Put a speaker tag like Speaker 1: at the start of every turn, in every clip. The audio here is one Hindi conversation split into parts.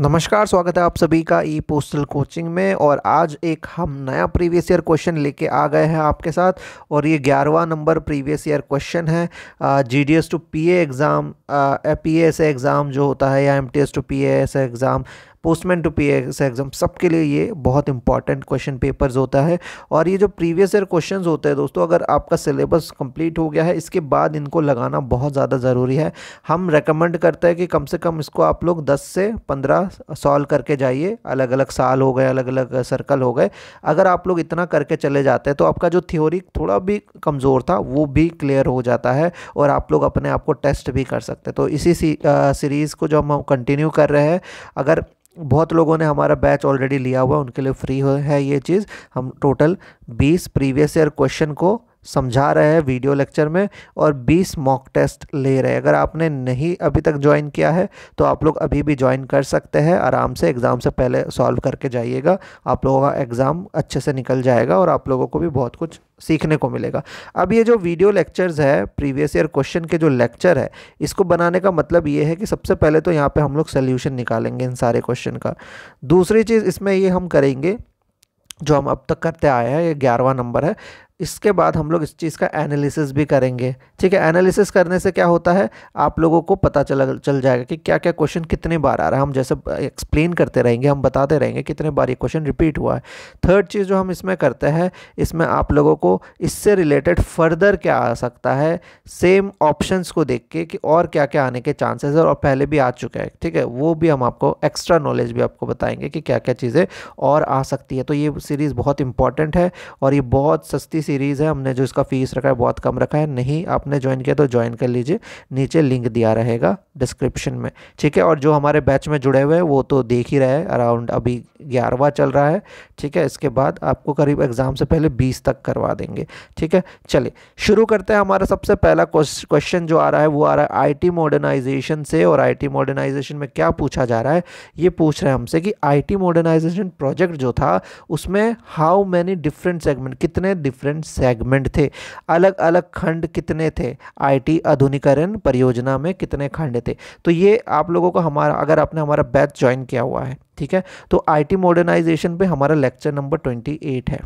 Speaker 1: नमस्कार स्वागत है आप सभी का ई पोस्टल कोचिंग में और आज एक हम नया प्रीवियस ईयर क्वेश्चन लेके आ गए हैं आपके साथ और ये ग्यारहवा नंबर प्रीवियस ईयर क्वेश्चन है G D S to P exam P S exam जो होता है या M T S to P S exam postman to P S exam सबके लिए ये बहुत इंपॉर्टेंट क्वेश्चन पेपर्स होता है और ये जो प्रीवियस ईयर क्वेश्चन होते हैं दोस्तों अगर आपका सिलेबस कंप्लीट हो गया है इसके बाद इनको लगाना बहुत ज़्यादा ज़रूरी है हम रेकमेंड करते हैं कि कम से कम इसको आप लोग दस से पंद्रह सॉल्व करके जाइए अलग अलग साल हो गए अलग अलग सर्कल हो गए अगर आप लोग इतना करके चले जाते हैं तो आपका जो थ्योरी थोड़ा भी कमज़ोर था वो भी क्लियर हो जाता है और आप लोग अपने आप को टेस्ट भी कर सकते हैं तो इसी सीरीज़ को जो हम कंटिन्यू कर रहे हैं अगर बहुत लोगों ने हमारा बैच ऑलरेडी लिया हुआ उनके लिए फ्री है ये चीज़ हम टोटल 20 प्रीवियस ईयर क्वेश्चन को समझा रहे हैं वीडियो लेक्चर में और 20 मॉक टेस्ट ले रहे हैं अगर आपने नहीं अभी तक ज्वाइन किया है तो आप लोग अभी भी ज्वाइन कर सकते हैं आराम से एग्ज़ाम से पहले सॉल्व करके जाइएगा आप लोगों का एग्ज़ाम अच्छे से निकल जाएगा और आप लोगों को भी बहुत कुछ सीखने को मिलेगा अब ये जो वीडियो लेक्चर्स है प्रीवियस ईयर क्वेश्चन के जो लेक्चर है इसको बनाने का मतलब ये है कि सबसे पहले तो यहाँ पर हम लोग सल्यूशन निकालेंगे इन सारे क्वेश्चन का दूसरी चीज़ इसमें ये हम करेंगे जो हम अब तक करते आए हैं ये ग्यारहवा नंबर है इसके बाद हम लोग इस चीज़ का एनालिसिस भी करेंगे ठीक है एनालिसिस करने से क्या होता है आप लोगों को पता चला चल जाएगा कि क्या क्या क्वेश्चन कितने बार आ रहा है हम जैसे एक्सप्लेन करते रहेंगे हम बताते रहेंगे कितने बार ये क्वेश्चन रिपीट हुआ है थर्ड चीज़ जो हम इसमें करते हैं इसमें आप लोगों को इससे रिलेटेड फर्दर क्या आ सकता है सेम ऑप्शन को देख के कि और क्या क्या आने के चांसेस है और पहले भी आ चुका है ठीक है वो भी हम आपको एक्स्ट्रा नॉलेज भी आपको बताएंगे कि क्या क्या चीज़ें और आ सकती है तो ये सीरीज़ बहुत इंपॉर्टेंट है और ये बहुत सस्ती सीरीज़ है हमने जो इसका फीस रखा है बहुत कम रखा है नहीं आपने ज्वाइन किया तो ज्वाइन कर लीजिए नीचे लिंक दिया रहेगा डिस्क्रिप्शन में ठीक है और जो हमारे बैच में जुड़े हुए हैं वो तो देख ही रहे हैं अराउंड अभी ग्यारहवा चल रहा है ठीक है इसके बाद आपको करीब एग्ज़ाम से पहले बीस तक करवा देंगे ठीक है चलिए शुरू करते हैं हमारा सबसे पहला क्वेश्चन जो आ रहा है वो आ रहा है आई मॉडर्नाइजेशन से और आई मॉडर्नाइजेशन में क्या पूछा जा रहा है ये पूछ रहे हैं हमसे कि आई मॉडर्नाइजेशन प्रोजेक्ट जो था उसमें हाउ मैनी डिफरेंट सेगमेंट कितने डिफरेंट सेवन सेगमेंट थे अलग अलग खंड कितने थे आईटी आधुनिकरण परियोजना में कितने खंड थे तो ये आप लोगों को हमारा अगर आपने हमारा बैच ज्वाइन किया हुआ है ठीक है तो आईटी मॉडर्नाइजेशन पे हमारा लेक्चर नंबर ट्वेंटी एट है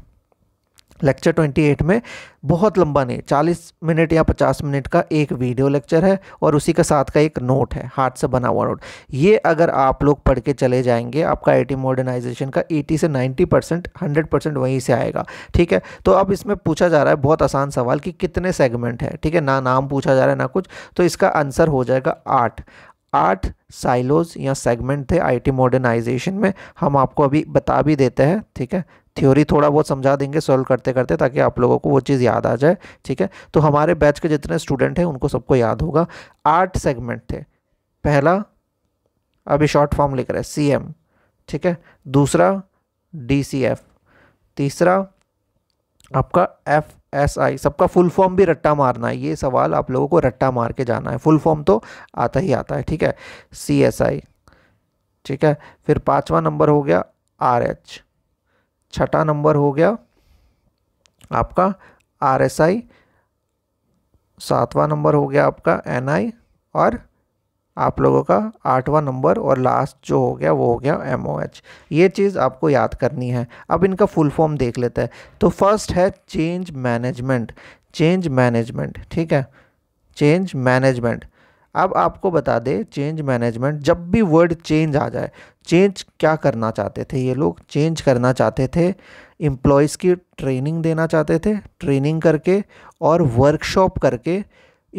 Speaker 1: लेक्चर 28 में बहुत लंबा नहीं 40 मिनट या 50 मिनट का एक वीडियो लेक्चर है और उसी के साथ का एक नोट है हाथ से बना हुआ नोट ये अगर आप लोग पढ़ के चले जाएंगे आपका आईटी मॉडर्नाइजेशन का 80 से 90 परसेंट हंड्रेड परसेंट वहीं से आएगा ठीक है तो अब इसमें पूछा जा रहा है बहुत आसान सवाल कि कितने सेगमेंट है ठीक है ना नाम पूछा जा रहा है ना कुछ तो इसका आंसर हो जाएगा आठ आठ साइलोज या सेगमेंट थे आईटी मॉडर्नाइजेशन में हम आपको अभी बता भी देते हैं ठीक है थ्योरी थोड़ा बहुत समझा देंगे सॉल्व करते करते ताकि आप लोगों को वो चीज़ याद आ जाए ठीक है तो हमारे बैच के जितने स्टूडेंट हैं उनको सबको याद होगा आठ सेगमेंट थे पहला अभी शॉर्ट फॉर्म लिख रहे हैं सी एम ठीक है दूसरा डी सी एफ तीसरा आपका एफ एस आई सबका फुल फॉर्म भी रट्टा मारना है ये सवाल आप लोगों को रट्टा मार के जाना है फुल फॉर्म तो आता ही आता है ठीक है सी एस आई ठीक है फिर पाँचवा नंबर हो गया आर एच छठा नंबर हो गया आपका आर एस आई सातवा नंबर हो गया आपका एन आई और आप लोगों का आठवां नंबर और लास्ट जो हो गया वो हो गया एम ओ एच ये चीज़ आपको याद करनी है अब इनका फुल फॉर्म देख लेते हैं तो फर्स्ट है चेंज मैनेजमेंट चेंज मैनेजमेंट ठीक है चेंज मैनेजमेंट अब आपको बता दें चेंज मैनेजमेंट जब भी वर्ड चेंज आ जाए चेंज क्या करना चाहते थे ये लोग चेंज करना चाहते थे एम्प्लॉयज़ की ट्रेनिंग देना चाहते थे ट्रेनिंग करके और वर्कशॉप करके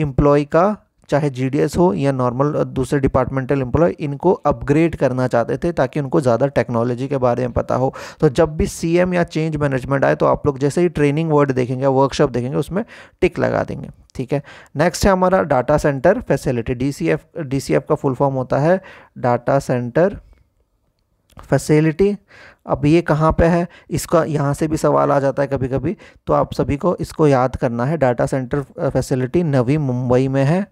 Speaker 1: एम्प्लॉय का चाहे जीडीएस हो या नॉर्मल दूसरे डिपार्टमेंटल एम्प्लॉय इनको अपग्रेड करना चाहते थे ताकि उनको ज़्यादा टेक्नोलॉजी के बारे में पता हो तो जब भी सीएम या चेंज मैनेजमेंट आए तो आप लोग जैसे ही ट्रेनिंग वर्ड देखेंगे वर्कशॉप देखेंगे उसमें टिक लगा देंगे ठीक है नेक्स्ट है हमारा data centre facility DCF DCF का फुल फॉर्म होता है डाटा सेंटर फैसिलिटी अब ये कहाँ पे है इसका यहाँ से भी सवाल आ जाता है कभी कभी तो आप सभी को इसको याद करना है data centre facility Navi Mumbai में है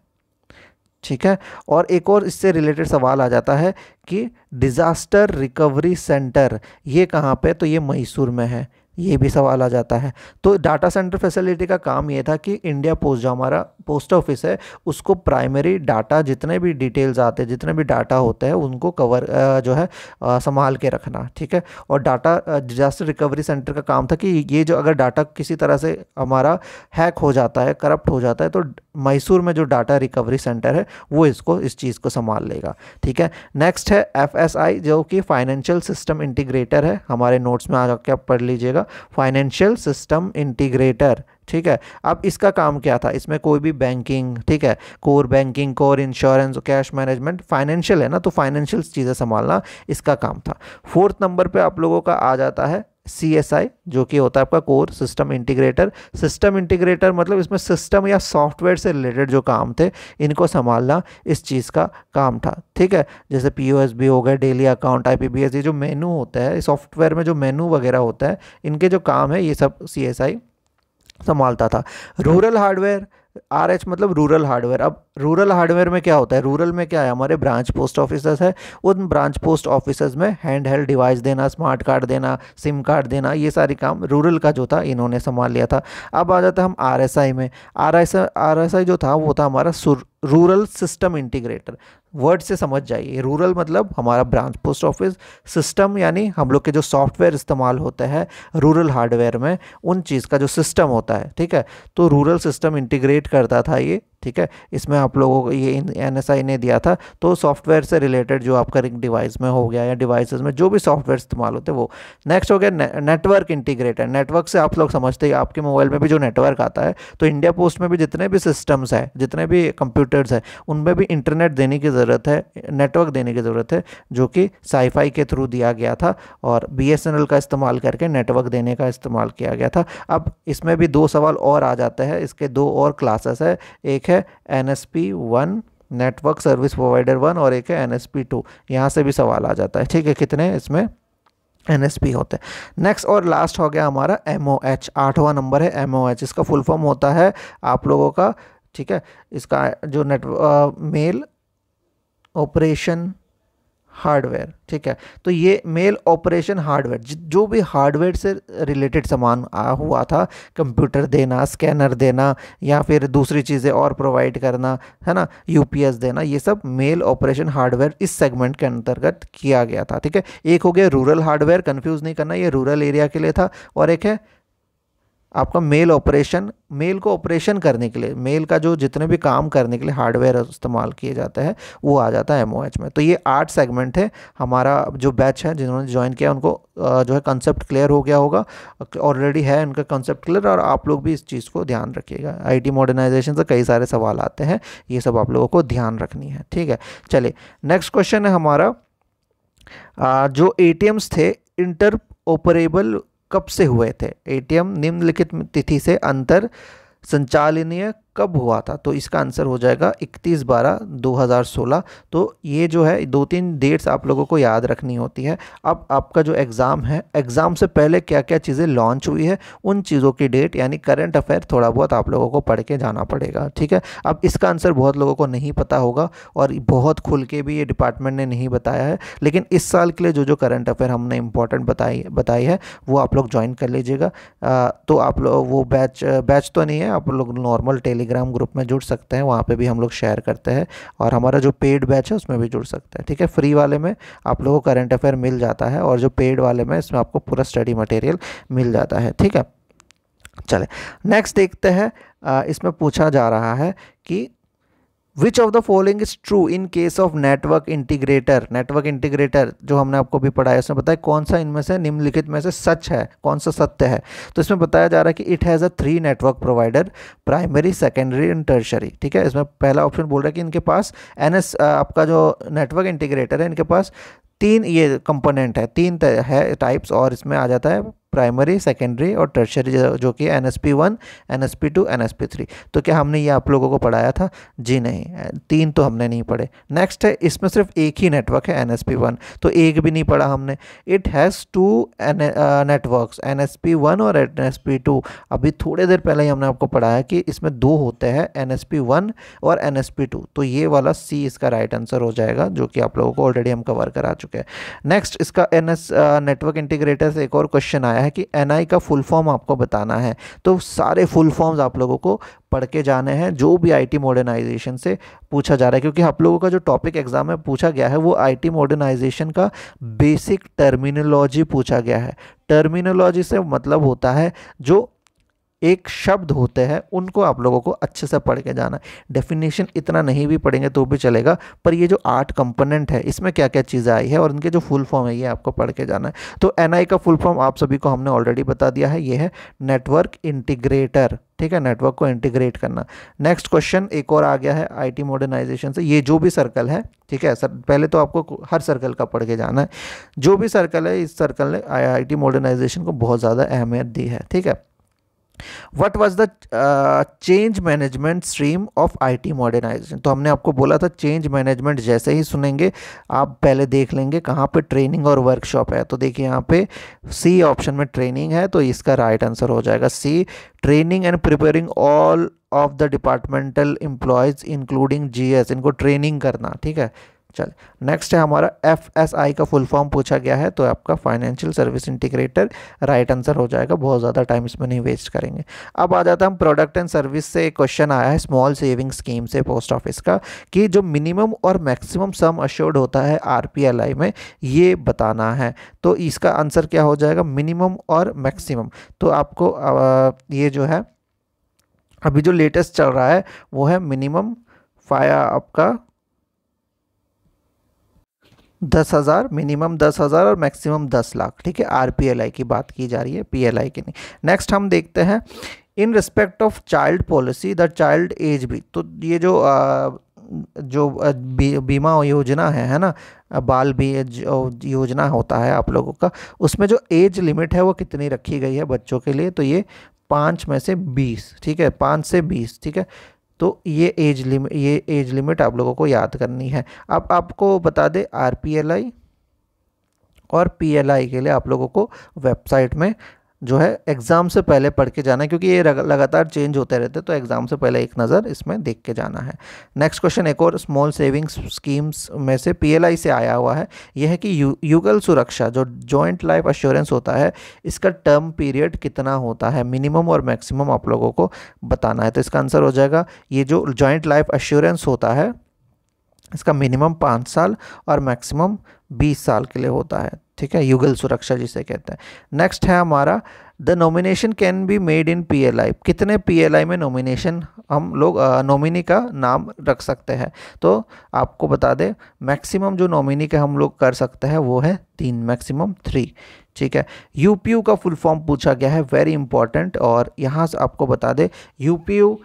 Speaker 1: ठीक है और एक और इससे रिलेटेड सवाल आ जाता है कि डिज़ास्टर रिकवरी सेंटर ये कहाँ पे तो ये मैसूर में है ये भी सवाल आ जाता है तो डाटा सेंटर फैसिलिटी का काम ये था कि इंडिया पोस्ट जो हमारा पोस्ट ऑफिस है उसको प्राइमरी डाटा जितने भी डिटेल्स आते हैं जितने भी डाटा होते हैं उनको कवर जो है संभाल के रखना ठीक है और डाटा डिजास्टर रिकवरी सेंटर का काम था कि ये जो अगर डाटा किसी तरह से हमारा हैक हो जाता है करप्ट हो जाता है तो मैसूर में जो डाटा रिकवरी सेंटर है वो इसको इस चीज़ को संभाल लेगा ठीक है नेक्स्ट है एफएसआई जो कि फाइनेंशियल सिस्टम इंटीग्रेटर है हमारे नोट्स में आ के आप पढ़ लीजिएगा फाइनेंशियल सिस्टम इंटीग्रेटर ठीक है अब इसका काम क्या था इसमें कोई भी बैंकिंग ठीक है core banking core insurance cash management financial है ना तो फाइनेंशियल चीज़ें संभालना इसका काम था फोर्थ नंबर पे आप लोगों का आ जाता है सी एस आई जो कि होता है आपका core system integrator system integrator मतलब इसमें सिस्टम या सॉफ्टवेयर से रिलेटेड जो काम थे इनको संभालना इस चीज़ का काम था ठीक है जैसे पी ओ एस बी हो गए daily account I P B S ये जो मेनू होता है सॉफ्टवेयर में जो मेनू वगैरह होता है इनके जो काम है ये सब सी एस आई संभालता था रूरल हार्डवेयर आर एच मतलब रूरल हार्डवेयर अब रूरल हार्डवेयर में क्या होता है रूरल में क्या है हमारे ब्रांच पोस्ट ऑफिसर्स है उन ब्रांच पोस्ट ऑफिसर्स में हैंड हेल्ड डिवाइस देना स्मार्ट कार्ड देना सिम कार्ड देना ये सारे काम रूरल का जो था इन्होंने संभाल लिया था अब आ जाता हम आर में आर एस जो था वो था हमारा रूरल सिस्टम इंटीग्रेटर वर्ड से समझ जाइए रूरल मतलब हमारा ब्रांच पोस्ट ऑफिस सिस्टम यानी हम लोग के जो सॉफ्टवेयर इस्तेमाल होते हैं रूरल हार्डवेयर में उन चीज़ का जो सिस्टम होता है ठीक है तो रूरल सिस्टम इंटीग्रेट करता था ये ठीक है इसमें आप लोगों को ये एन एस ने दिया था तो सॉफ्टवेयर से रिलेटेड जो आपका रिंग डिवाइस में हो गया या डिवाइसेस में जो भी सॉफ्टवेयर इस्तेमाल होते वो नेक्स्ट हो गया नेटवर्क इंटीग्रेटेड नेटवर्क से आप लोग समझते हैं आपके मोबाइल में भी जो नेटवर्क आता है तो इंडिया पोस्ट में भी जितने भी सिस्टम्स हैं जितने भी कंप्यूटर्स हैं उनमें भी इंटरनेट देने की ज़रूरत है नेटवर्क देने की ज़रूरत है जो कि साईफाई के थ्रू दिया गया था और बी का इस्तेमाल करके नेटवर्क देने का इस्तेमाल किया गया था अब इसमें भी दो सवाल और आ जाते हैं इसके दो और क्लासेस है एक है N S P one network service provider one और एक है एन एस पी टू यहाँ से भी सवाल आ जाता है ठीक है कितने इसमें एन एस पी होते हैं नेक्स्ट और लास्ट हो गया हमारा एम ओ एच आठवां नंबर है एम ओ एच इसका फुल फॉर्म होता है आप लोगों का ठीक है इसका जो नेटवर्क मेल ऑपरेशन हार्डवेयर ठीक है तो ये मेल ऑपरेशन हार्डवेयर जो भी हार्डवेयर से रिलेटेड सामान हुआ था कंप्यूटर देना स्कैनर देना या फिर दूसरी चीज़ें और प्रोवाइड करना है ना यूपीएस देना ये सब मेल ऑपरेशन हार्डवेयर इस सेगमेंट के अंतर्गत किया गया था ठीक है एक हो गया रूरल हार्डवेयर कन्फ्यूज़ नहीं करना ये रूरल एरिया के लिए था और एक है आपका मेल ऑपरेशन मेल को ऑपरेशन करने के लिए मेल का जो जितने भी काम करने के लिए हार्डवेयर इस्तेमाल किया जाता है वो आ जाता है एम में तो ये आठ सेगमेंट है हमारा जो बैच है जिन्होंने ज्वाइन किया उनको जो है कंसेप्ट क्लियर हो गया होगा ऑलरेडी है उनका कंसेप्ट क्लियर और आप लोग भी इस चीज़ को ध्यान रखिएगा टी मॉडर्नाइजेशन से कई सारे सवाल आते हैं ये सब आप लोगों को ध्यान रखनी है ठीक है चलिए नेक्स्ट क्वेश्चन है हमारा जो ए थे इंटर ऑपरेबल कब से हुए थे एटीएम निम्नलिखित तिथि से अंतर संचालनीय कब हुआ था तो इसका आंसर हो जाएगा 31 बारह 2016 तो ये जो है दो तीन डेट्स आप लोगों को याद रखनी होती है अब आपका जो एग्ज़ाम है एग्ज़ाम से पहले क्या क्या चीज़ें लॉन्च हुई है उन चीज़ों की डेट यानी करंट अफेयर थोड़ा बहुत आप लोगों को पढ़ के जाना पड़ेगा ठीक है अब इसका आंसर बहुत लोगों को नहीं पता होगा और बहुत खुल के भी ये डिपार्टमेंट ने नहीं बताया है लेकिन इस साल के लिए जो जो करंट अफेयर हमने इंपॉर्टेंट बताई बताई है वो आप लोग ज्वाइन कर लीजिएगा तो आप लोग वो बैच बैच तो नहीं है आप लोग नॉर्मल टेली टेलीग्राम ग्रुप में जुड़ सकते हैं वहाँ पे भी हम लोग शेयर करते हैं और हमारा जो पेड बैच है उसमें भी जुड़ सकते हैं ठीक है फ्री वाले में आप लोगों को करंट अफेयर मिल जाता है और जो पेड वाले में इसमें आपको पूरा स्टडी मटेरियल मिल जाता है ठीक है चले नेक्स्ट देखते हैं इसमें पूछा जा रहा है कि which of the following is true in case of network integrator network integrator जो हमने आपको भी पढ़ाया उसमें बताया कौन सा इनमें से निम्नलिखित में से सच है कौन सा सत्य है तो इसमें बताया जा रहा है कि it has a three network provider primary secondary and tertiary ठीक है इसमें पहला ऑप्शन बोल रहा है कि इनके पास एन एस आपका जो नेटवर्क इंटीग्रेटर है इनके पास तीन ये कंपोनेंट है तीन है टाइप्स और इसमें आ जाता है प्राइमरी सेकेंडरी और टर्शरी जो कि N S P one N S P two N S P three तो क्या हमने ये आप लोगों को पढ़ाया था जी नहीं तीन तो हमने नहीं पढ़े नेक्स्ट है इसमें सिर्फ एक ही नेटवर्क है एन एस पी वन तो एक भी नहीं पढ़ा हमने it has two network N S P one और एन एस पी टू अभी थोड़ी देर पहले ही हमने आपको पढ़ाया कि इसमें दो होते हैं एन एस पी वन और एन एस पी टू तो ये वाला सी इसका राइट आंसर हो जाएगा जो कि आप लोगों को ऑलरेडी हम कवर करा चुके हैं नेक्स्ट इसका एन एस नेटवर्क इंटीग्रेटर से एक और क्वेश्चन आया है कि एन का फुल फॉर्म आपको बताना है तो सारे फुल फॉर्म्स आप लोगों को पढ़ के जाने हैं जो भी आईटी मॉडर्नाइजेशन से पूछा जा रहा है क्योंकि आप लोगों का जो टॉपिक एग्जाम में पूछा गया है वो आईटी मॉडर्नाइजेशन का बेसिक टर्मिनोलॉजी पूछा गया है टर्मिनोलॉजी से मतलब होता है जो एक शब्द होते हैं उनको आप लोगों को अच्छे से पढ़ के जाना है डेफिनेशन इतना नहीं भी पढ़ेंगे तो भी चलेगा पर ये जो आर्ट कंपोनेंट है इसमें क्या क्या चीज़ें आई है और इनके जो फुल फॉर्म है ये आपको पढ़ के जाना है तो एन का फुल फॉर्म आप सभी को हमने ऑलरेडी बता दिया है ये है नेटवर्क इंटीग्रेटर ठीक है नेटवर्क को इंटीग्रेट करना नेक्स्ट क्वेश्चन एक और आ गया है आईटी मॉडर्नाइजेशन से ये जो भी सर्कल है ठीक है सर पहले तो आपको हर सर्कल का पढ़ के जाना है जो भी सर्कल है इस सर्कल ने आईटी मॉडर्नाइजेशन को बहुत ज़्यादा अहमियत दी है ठीक है what was the change management stream of I T modernisation तो हमने आपको बोला था चेंज मैनेजमेंट जैसे ही सुनेंगे आप पहले देख लेंगे कहाँ पर ट्रेनिंग और वर्कशॉप है तो देखिए यहाँ पे सी ऑप्शन में ट्रेनिंग है तो इसका राइट आंसर हो जाएगा C training and preparing all of the departmental employees including G S इनको ट्रेनिंग करना ठीक है चलिए नेक्स्ट है हमारा एफ एस आई का फुल फॉर्म पूछा गया है तो आपका financial service integrator right answer हो जाएगा बहुत ज़्यादा टाइम इसमें नहीं वेस्ट करेंगे अब आ जाता है हम प्रोडक्ट एंड सर्विस से एक क्वेश्चन आया है स्मॉल सेविंग स्कीम से पोस्ट ऑफिस का कि जो मिनिमम और मैक्सिमम सम अश्योर्ड होता है आर में ये बताना है तो इसका आंसर क्या हो जाएगा मिनिमम और मैक्सिमम तो आपको ये जो है अभी जो लेटेस्ट चल रहा है वो है मिनिमम फाया आपका दस हज़ार मिनिमम दस हज़ार और मैक्सिमम दस लाख ठीक है आर की बात की जा रही है पी की नहीं नेक्स्ट हम देखते हैं in respect of child policy the child age भी तो ये जो आ, जो बीमा योजना है है ना बाल भी योजना होता है आप लोगों का उसमें जो एज लिमिट है वो कितनी रखी गई है बच्चों के लिए तो ये पाँच में से बीस ठीक है पाँच से बीस ठीक है तो ये एज लिमिट ये एज लिमिट आप लोगों को याद करनी है अब आपको बता दें आर और पी के लिए आप लोगों को वेबसाइट में जो है एग्ज़ाम से पहले पढ़ के जाना है क्योंकि ये लगातार चेंज होते रहते हैं तो एग्ज़ाम से पहले एक नज़र इसमें देख के जाना है नेक्स्ट क्वेश्चन एक और स्मॉल सेविंग्स स्कीम्स में से पीएलआई से आया हुआ है यह है कि यू, युगल सुरक्षा जो जॉइंट लाइफ अश्योरेंस होता है इसका टर्म पीरियड कितना होता है मिनिमम और मैक्सिमम आप लोगों को बताना है तो इसका आंसर हो जाएगा ये जो जॉइंट लाइफ अश्योरेंस होता है इसका मिनिमम पाँच साल और मैक्सिमम बीस साल के लिए होता है ठीक है युगल सुरक्षा जिसे कहते हैं नेक्स्ट है हमारा the nomination can be made in PLI कितने पीएलआई में नॉमिनेशन हम लोग नॉमिनी का नाम रख सकते हैं तो आपको बता दें मैक्सिमम जो नॉमिनी का हम लोग कर सकते हैं वो है तीन मैक्सिमम थ्री ठीक है यूपीयू का फुल फॉर्म पूछा गया है वेरी इंपॉर्टेंट और यहाँ से आपको बता दें यूपीयू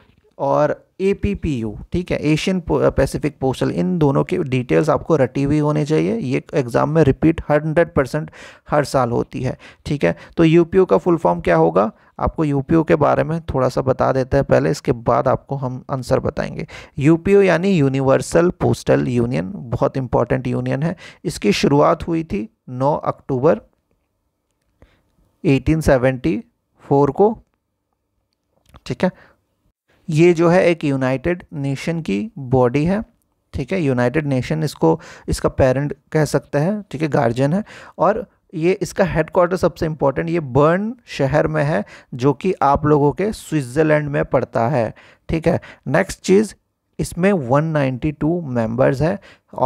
Speaker 1: और ए पी पी यू ठीक है एशियन पैसिफिक पोस्टल इन दोनों की डिटेल्स आपको रटी हुई होनी चाहिए ये एग्ज़ाम में रिपीट हंड्रेड परसेंट हर साल होती है ठीक है तो यू पी ओ का फुल फॉर्म क्या होगा आपको यू पी ओ के बारे में थोड़ा सा बता देते हैं पहले इसके बाद आपको हम आंसर बताएंगे यू पी ओ यानी यूनिवर्सल पोस्टल यूनियन बहुत इंपॉर्टेंट यूनियन है इसकी शुरुआत हुई थी नौ अक्टूबर एटीन को ठीक है ये जो है एक यूनाइटेड नेशन की बॉडी है ठीक है यूनाइटेड नेशन इसको इसका पेरेंट कह सकते हैं ठीक है गार्जियन है और ये इसका हेड क्वार्टर सबसे इम्पोर्टेंट ये बर्न शहर में है जो कि आप लोगों के स्विट्ज़रलैंड में पड़ता है ठीक है नेक्स्ट चीज़ इसमें 192 मेंबर्स है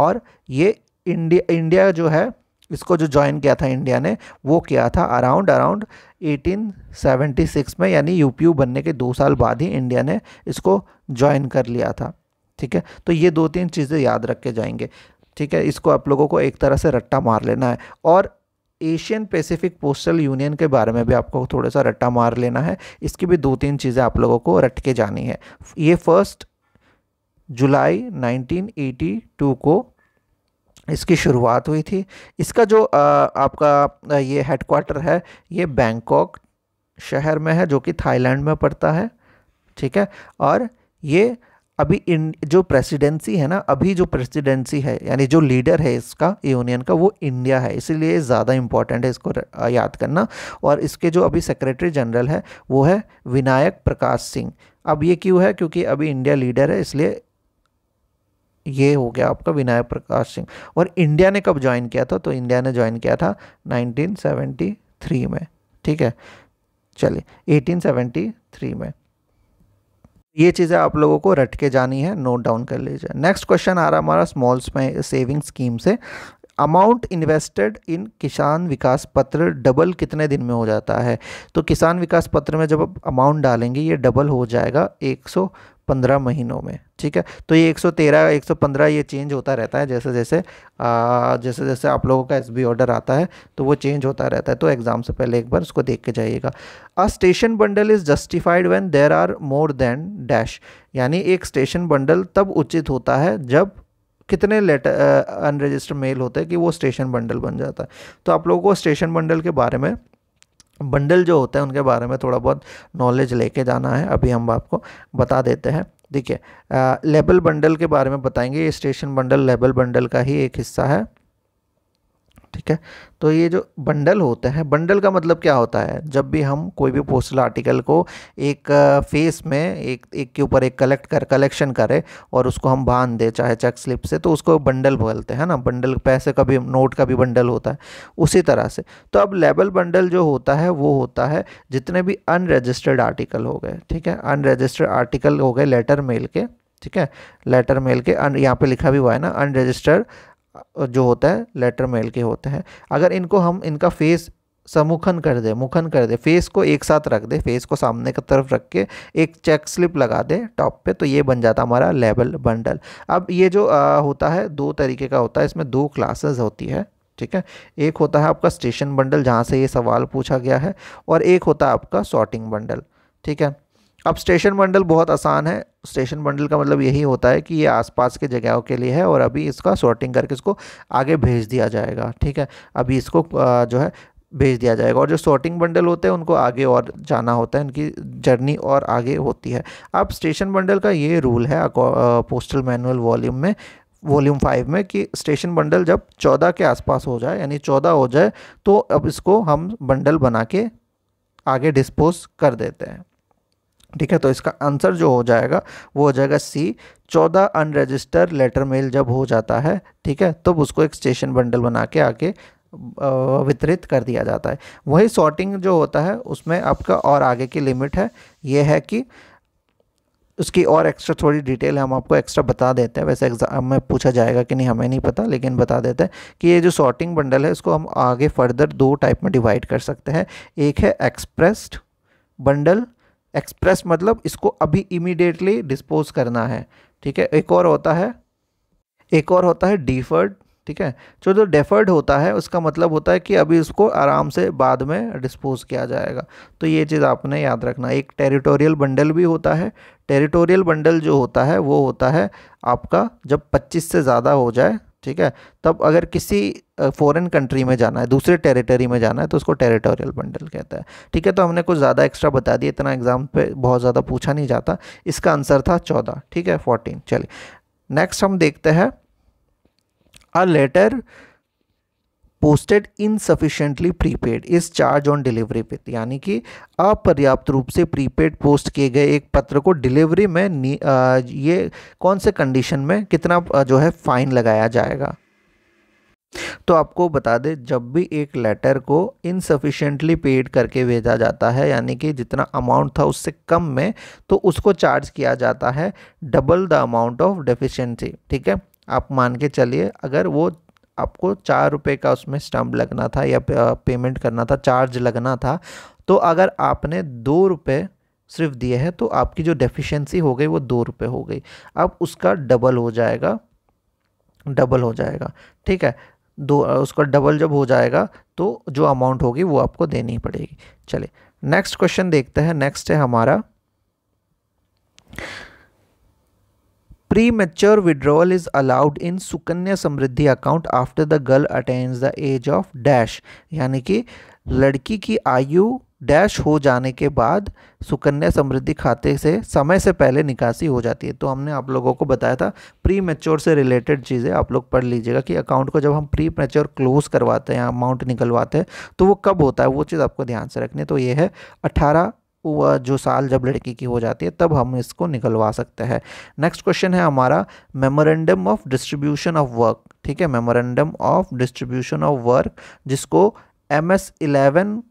Speaker 1: और ये इंडिया इंडिया जो है इसको जो ज्वाइन किया था इंडिया ने वो किया था अराउंड अराउंड 1876 में यानी यूपीयू बनने के दो साल बाद ही इंडिया ने इसको ज्वाइन कर लिया था ठीक है तो ये दो तीन चीज़ें याद रख के जाएंगे ठीक है इसको आप लोगों को एक तरह से रट्टा मार लेना है और एशियन पैसिफिक पोस्टल यूनियन के बारे में भी आपको थोड़ा सा रट्टा मार लेना है इसकी भी दो तीन चीज़ें आप लोगों को रट के जानी है ये फर्स्ट जुलाई 1982 को इसकी शुरुआत हुई थी इसका जो आपका ये हेडक्वार्टर है ये बैंकॉक शहर में है जो कि थाईलैंड में पड़ता है ठीक है और ये अभी इन जो प्रेसिडेंसी है ना अभी जो प्रेसिडेंसी है यानी जो लीडर है इसका यूनियन का वो इंडिया है इसीलिए ज़्यादा इम्पॉर्टेंट है इसको याद करना और इसके जो अभी सेक्रेटरी जनरल है वो है विनायक प्रकाश सिंह अब ये क्यों है क्योंकि अभी इंडिया लीडर है इसलिए ये हो गया आपका विनायक प्रकाश सिंह और इंडिया ने कब ज्वाइन किया था तो इंडिया ने ज्वाइन किया था 1973 में ठीक है चलिए 1873 में ये चीज़ें आप लोगों को रट के जानी है नोट डाउन कर लीजिए नेक्स्ट क्वेश्चन आ रहा है हमारा स्मॉल सेविंग स्कीम से amount invested in Kisan Vikas पत्र डबल कितने दिन में हो जाता है तो किसान विकास पत्र में जब आप अमाउंट डालेंगे ये डबल हो जाएगा एक सौ पंद्रह महीनों में ठीक है तो ये 113 115 ये चेंज होता रहता है जैसे जैसे आ, जैसे जैसे आप लोगों का एस बी ऑर्डर आता है तो वो चेंज होता रहता है तो एग्ज़ाम से पहले एक बार उसको देख के जाइएगा a station bundle is justified when there are more than dash यानी एक स्टेशन बंडल तब उचित होता है जब कितने लेटर अनरजिस्टर्ड मेल होते हैं कि वो स्टेशन बंडल बन जाता है तो आप लोगों को स्टेशन बंडल के बारे में बंडल जो होते हैं उनके बारे में थोड़ा बहुत नॉलेज लेके जाना है अभी हम आपको बता देते हैं देखिए लेबल बंडल के बारे में बताएंगे ये स्टेशन बंडल लेबल बंडल का ही एक हिस्सा है ठीक है तो ये जो बंडल होते हैं बंडल का मतलब क्या होता है जब भी हम कोई भी पोस्टल आर्टिकल को एक फेस में एक एक के ऊपर एक कलेक्ट कर कलेक्शन करें और उसको हम बांध दें चाहे चेक स्लिप से तो उसको बंडल बोलते हैं ना बंडल पैसे का भी नोट का भी बंडल होता है उसी तरह से तो अब लेबल बंडल जो होता है वो होता है जितने भी अनरजिस्टर्ड आर्टिकल हो गए ठीक है अनरजिस्टर्ड आर्टिकल हो गए लेटर मेल के ठीक है लेटर मेल के यहाँ पे लिखा भी हुआ है ना अनरजिस्टर्ड जो होता है लेटर मेल के होते हैं अगर इनको हम इनका फेस समुखन कर दे मुखन कर दे फेस को एक साथ रख दे फेस को सामने की तरफ रख के एक चेक स्लिप लगा दे टॉप पे तो ये बन जाता हमारा लेबल बंडल अब ये जो आ, होता है दो तरीके का होता है इसमें दो क्लासेस होती है ठीक है एक होता है आपका स्टेशन बंडल जहाँ से ये सवाल पूछा गया है और एक होता है आपका शॉर्टिंग बंडल ठीक है अब स्टेशन बंडल बहुत आसान है स्टेशन बंडल का मतलब यही होता है कि ये आसपास के जगहों के लिए है और अभी इसका सॉर्टिंग करके इसको आगे भेज दिया जाएगा ठीक है अभी इसको जो है भेज दिया जाएगा और जो सॉर्टिंग बंडल होते हैं उनको आगे और जाना होता है उनकी जर्नी और आगे होती है अब स्टेशन बंडल का ये रूल है पोस्टल मैनुअल वॉल्यूम में वॉल्यूम फाइव में कि स्टेशन बंडल जब चौदह के आसपास हो जाए यानी चौदह हो जाए तो अब इसको हम बंडल बना के आगे डिस्पोज कर देते हैं ठीक है तो इसका आंसर जो हो जाएगा वो हो जाएगा सी चौदह अनरजिस्टर लेटर मेल जब हो जाता है ठीक है तब तो उसको एक स्टेशन बंडल बना के आगे वितरित कर दिया जाता है वही सॉर्टिंग जो होता है उसमें आपका और आगे की लिमिट है ये है कि उसकी और एक्स्ट्रा थोड़ी डिटेल हम आपको एक्स्ट्रा बता देते हैं वैसे एग्ज़ाम में पूछा जाएगा कि नहीं हमें नहीं पता लेकिन बता देते हैं कि ये जो सॉर्टिंग बंडल है इसको हम आगे फर्दर दो टाइप में डिवाइड कर सकते हैं एक है एक्सप्रेस्ड बंडल एक्सप्रेस मतलब इसको अभी इमीडिएटली डिस्पोज करना है ठीक है एक और होता है एक और होता है डिफर्ड ठीक है जो जो डेफर्ड होता है उसका मतलब होता है कि अभी उसको आराम से बाद में डिस्पोज किया जाएगा तो ये चीज़ आपने याद रखना एक टेरिटोरियल बंडल भी होता है टेरिटोरियल बंडल जो होता है वो होता है आपका जब 25 से ज़्यादा हो जाए ठीक है तब अगर किसी फ़ॉरन कंट्री में जाना है दूसरे टेरिटरी में जाना है तो उसको टेरिटोरियल बंडल कहता है ठीक है तो हमने कुछ ज़्यादा एक्स्ट्रा बता दिया इतना एग्ज़ाम पे बहुत ज़्यादा पूछा नहीं जाता इसका आंसर था चौदह ठीक है फोर्टीन चलिए नेक्स्ट हम देखते हैं a letter posted insufficiently prepaid is charge on delivery पे यानी कि अपर्याप्त रूप से प्रीपेड पोस्ट किए गए एक पत्र को डिलीवरी में आ, ये कौन से कंडीशन में कितना जो है फ़ाइन लगाया जाएगा तो आपको बता दें जब भी एक लेटर को इनसफिशेंटली पेड करके भेजा जाता है यानी कि जितना अमाउंट था उससे कम में तो उसको चार्ज किया जाता है double the amount of deficiency ठीक है आप मान के चलिए अगर वो आपको चार रुपये का उसमें स्टम्प लगना था या पेमेंट करना था चार्ज लगना था तो अगर आपने दो रुपये सिर्फ दिए हैं तो आपकी जो डेफिशिएंसी हो गई वो दो रुपये हो गई अब उसका डबल हो जाएगा डबल हो जाएगा ठीक है दो उसका डबल जब हो जाएगा तो जो अमाउंट होगी वो आपको देनी पड़ेगी चलिए नेक्स्ट क्वेश्चन देखते हैं नेक्स्ट है हमारा premature withdrawal is allowed in Sukanya Samriddhi account after the girl attains the age of dash यानी कि लड़की की आयु डैश हो जाने के बाद सुकन्या समृद्धि खाते से समय से पहले निकासी हो जाती है तो हमने आप लोगों को बताया था प्री मेच्योर से रिलेटेड चीज़ें आप लोग पढ़ लीजिएगा कि अकाउंट को जब हम प्री मेच्योर क्लोज करवाते हैं अमाउंट निकलवाते हैं तो वो कब होता है वो चीज़ आपको ध्यान से रखनी है तो ये है अठारह वह जो साल जब लड़की की हो जाती है तब हम इसको निकलवा सकते हैं नेक्स्ट क्वेश्चन है हमारा memorandum of distribution of work ठीक है memorandum of distribution of work जिसको M S eleven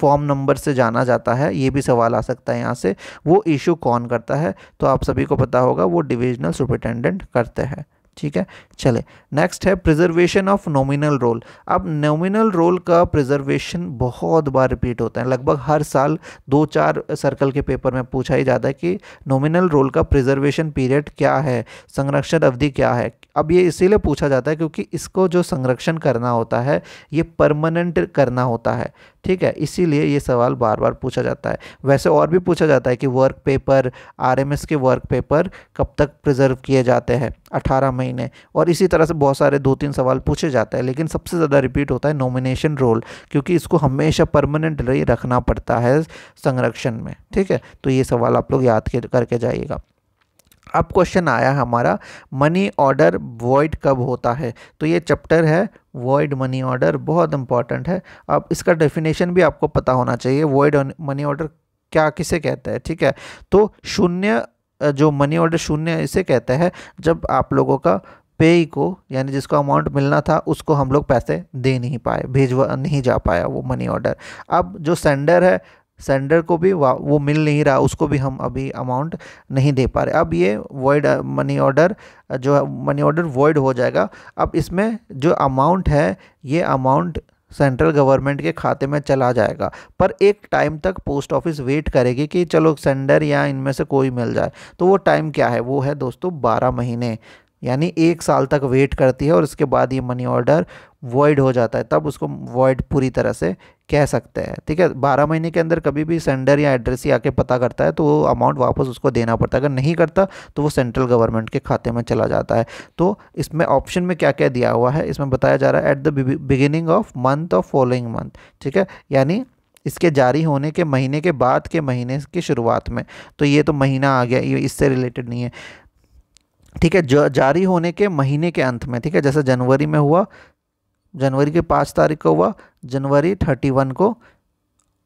Speaker 1: form number से जाना जाता है ये भी सवाल आ सकता है यहाँ से वो इशू कौन करता है तो आप सभी को पता होगा वो डिविजनल सुपरिटेंडेंट करते हैं ठीक है चले नेक्स्ट है प्रिजर्वेशन ऑफ नॉमिनल रोल अब नॉमिनल रोल का प्रिजर्वेशन बहुत बार रिपीट होता है लगभग हर साल दो चार सर्कल के पेपर में पूछा ही जाता है कि नॉमिनल रोल का प्रिजर्वेशन पीरियड क्या है संरक्षण अवधि क्या है अब ये इसीलिए पूछा जाता है क्योंकि इसको जो संरक्षण करना होता है ये परमानेंट करना होता है ठीक है इसीलिए ये सवाल बार बार पूछा जाता है वैसे और भी पूछा जाता है कि वर्क पेपर आरएमएस के वर्क पेपर कब तक प्रिजर्व किए जाते हैं अठारह महीने और इसी तरह से बहुत सारे दो तीन सवाल पूछे जाते हैं लेकिन सबसे ज़्यादा रिपीट होता है नॉमिनेशन रोल क्योंकि इसको हमेशा परमानेंट रखना पड़ता है संरक्षण में ठीक है तो ये सवाल आप लोग याद करके जाइएगा अब क्वेश्चन आया हमारा मनी ऑर्डर वॉइड कब होता है तो ये चैप्टर है वॉइड मनी ऑर्डर बहुत इंपॉर्टेंट है अब इसका डेफिनेशन भी आपको पता होना चाहिए वॉइड मनी ऑर्डर क्या किसे कहते हैं ठीक है तो शून्य जो मनी ऑर्डर शून्य इसे कहते हैं जब आप लोगों का पे को यानी जिसको अमाउंट मिलना था उसको हम लोग पैसे दे नहीं पाए भेजवा नहीं जा पाया वो मनी ऑर्डर अब जो सेंडर है सेंडर को भी वो मिल नहीं रहा उसको भी हम अभी अमाउंट नहीं दे पा रहे अब ये वॉइड मनी ऑर्डर जो है मनी ऑर्डर वॉइड हो जाएगा अब इसमें जो अमाउंट है ये अमाउंट सेंट्रल गवर्नमेंट के खाते में चला जाएगा पर एक टाइम तक पोस्ट ऑफिस वेट करेगी कि चलो सेंडर या इनमें से कोई मिल जाए तो वो टाइम क्या है वो है दोस्तों बारह महीने यानी एक साल तक वेट करती है और उसके बाद ये मनी ऑर्डर वॉइड हो जाता है तब उसको वॉइड पूरी तरह से कह सकते हैं ठीक है बारह महीने के अंदर कभी भी सेंडर या एड्रेस ही आके पता करता है तो वो अमाउंट वापस उसको देना पड़ता है अगर नहीं करता तो वो सेंट्रल गवर्नमेंट के खाते में चला जाता है तो इसमें ऑप्शन में क्या क्या दिया हुआ है इसमें बताया जा रहा है at the beginning of month of following month ठीक है यानी इसके जारी होने के महीने के बाद के महीने की शुरुआत में तो ये तो महीना आ गया ये इससे रिलेटेड नहीं है ठीक है जारी होने के महीने के अंत में ठीक है जैसे जनवरी में हुआ जनवरी की पाँच तारीख को हुआ जनवरी थर्टी वन को